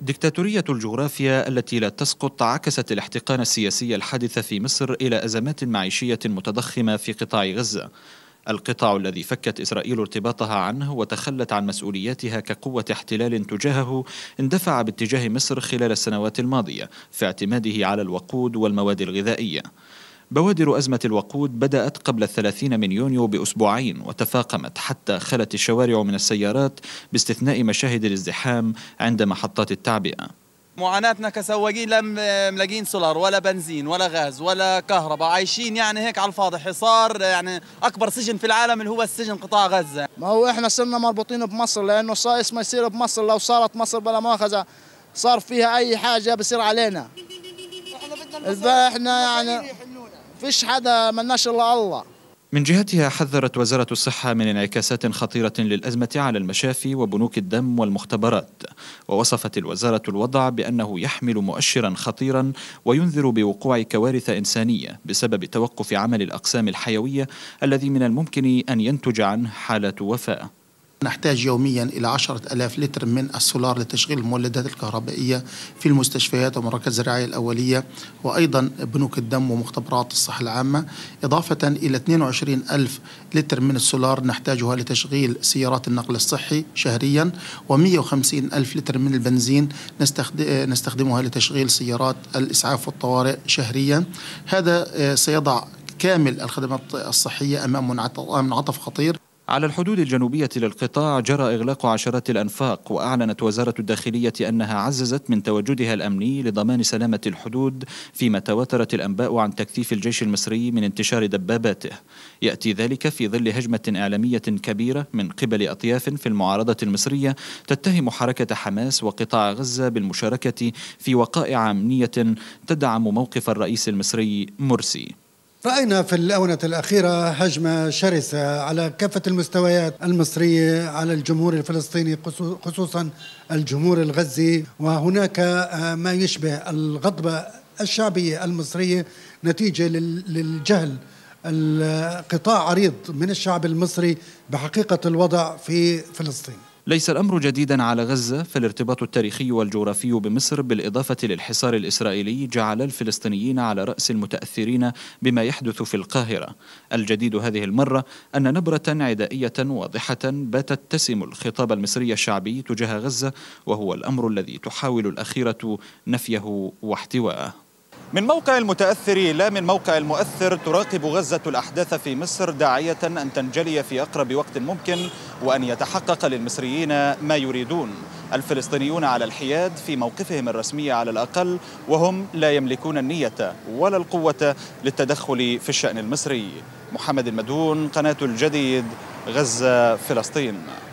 دكتاتورية الجغرافيا التي لا تسقط عكست الاحتقان السياسي الحادث في مصر إلى أزمات معيشية متضخمة في قطاع غزة القطاع الذي فكت إسرائيل ارتباطها عنه وتخلت عن مسؤولياتها كقوة احتلال تجاهه اندفع باتجاه مصر خلال السنوات الماضية في اعتماده على الوقود والمواد الغذائية بوادر أزمة الوقود بدأت قبل الثلاثين من يونيو بأسبوعين وتفاقمت حتى خلت الشوارع من السيارات باستثناء مشاهد الازدحام عند محطات التعبئة معاناتنا كسواقين لم ملاقين سولار ولا بنزين ولا غاز ولا كهرباء عايشين يعني هيك على الفاضي حصار يعني اكبر سجن في العالم اللي هو السجن قطاع غزه ما هو احنا صرنا مربوطين بمصر لانه صار ما يصير بمصر لو صارت مصر بلا مؤاخذه صار فيها اي حاجه بصير علينا احنا بدنا احنا يعني فيش حدا مناش الا الله من جهتها حذرت وزارة الصحة من انعكاسات خطيرة للأزمة على المشافي وبنوك الدم والمختبرات ووصفت الوزارة الوضع بأنه يحمل مؤشرا خطيرا وينذر بوقوع كوارث إنسانية بسبب توقف عمل الأقسام الحيوية الذي من الممكن أن ينتج عنه حالة وفاة نحتاج يوميا إلى عشرة ألاف لتر من السولار لتشغيل المولدات الكهربائية في المستشفيات ومراكز الرعاية الأولية وأيضا بنوك الدم ومختبرات الصحة العامة إضافة إلى 22 ألف لتر من السولار نحتاجها لتشغيل سيارات النقل الصحي شهريا و150 ألف لتر من البنزين نستخدمها لتشغيل سيارات الإسعاف والطوارئ شهريا هذا آه، سيضع كامل الخدمات الصحية أمام منعطف خطير على الحدود الجنوبية للقطاع جرى إغلاق عشرات الأنفاق وأعلنت وزارة الداخلية أنها عززت من تواجدها الأمني لضمان سلامة الحدود فيما تواترت الأنباء عن تكثيف الجيش المصري من انتشار دباباته يأتي ذلك في ظل هجمة إعلامية كبيرة من قبل أطياف في المعارضة المصرية تتهم حركة حماس وقطاع غزة بالمشاركة في وقائع أمنية تدعم موقف الرئيس المصري مرسي رأينا في الأونة الأخيرة هجمة شرسة على كافة المستويات المصرية على الجمهور الفلسطيني خصوصا الجمهور الغزي وهناك آه، ما يشبه الغضبة الشعبية المصرية نتيجة للجهل قطاع عريض من الشعب المصري بحقيقة الوضع في فلسطين ليس الأمر جديدا على غزة فالارتباط التاريخي والجغرافي بمصر بالإضافة للحصار الإسرائيلي جعل الفلسطينيين على رأس المتأثرين بما يحدث في القاهرة الجديد هذه المرة أن نبرة عدائية واضحة باتت تسم الخطاب المصري الشعبي تجاه غزة وهو الأمر الذي تحاول الأخيرة نفيه واحتواءه من موقع المتأثر لا من موقع المؤثر تراقب غزة الأحداث في مصر داعية أن تنجلي في أقرب وقت ممكن وأن يتحقق للمصريين ما يريدون الفلسطينيون على الحياد في موقفهم الرسمي على الأقل وهم لا يملكون النية ولا القوة للتدخل في الشأن المصري محمد المدهون قناة الجديد غزة فلسطين